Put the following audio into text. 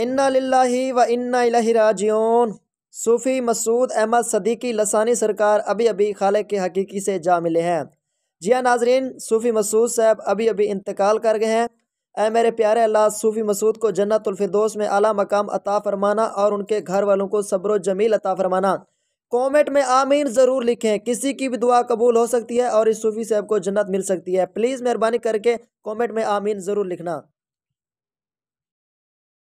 इन्ना लाही व इन्ना राजियन सूफ़ी मसूद अहमद सदीकी लसानी सरकार अभी अभी खाले के हकीकी से जा मिले हैं जिया नाजरीन सूफ़ी मसूद साहब अभी अभी इंतकाल कर गए हैं ए मेरे प्यारे अल्लाह सूफ़ी मसूद को जन्नतफरदोस में अला मकाम अता फरमाना और उनके घर वालों को सब्र जमील अता फरमाना कॉमेंट में आमीन ज़रूर लिखें किसी की भी दुआ कबूल हो सकती है और इस सूफ़ी साहब को जन्नत मिल सकती है प्लीज़ मेहरबानी करके कॉमेंट में आमीन ज़रूर लिखना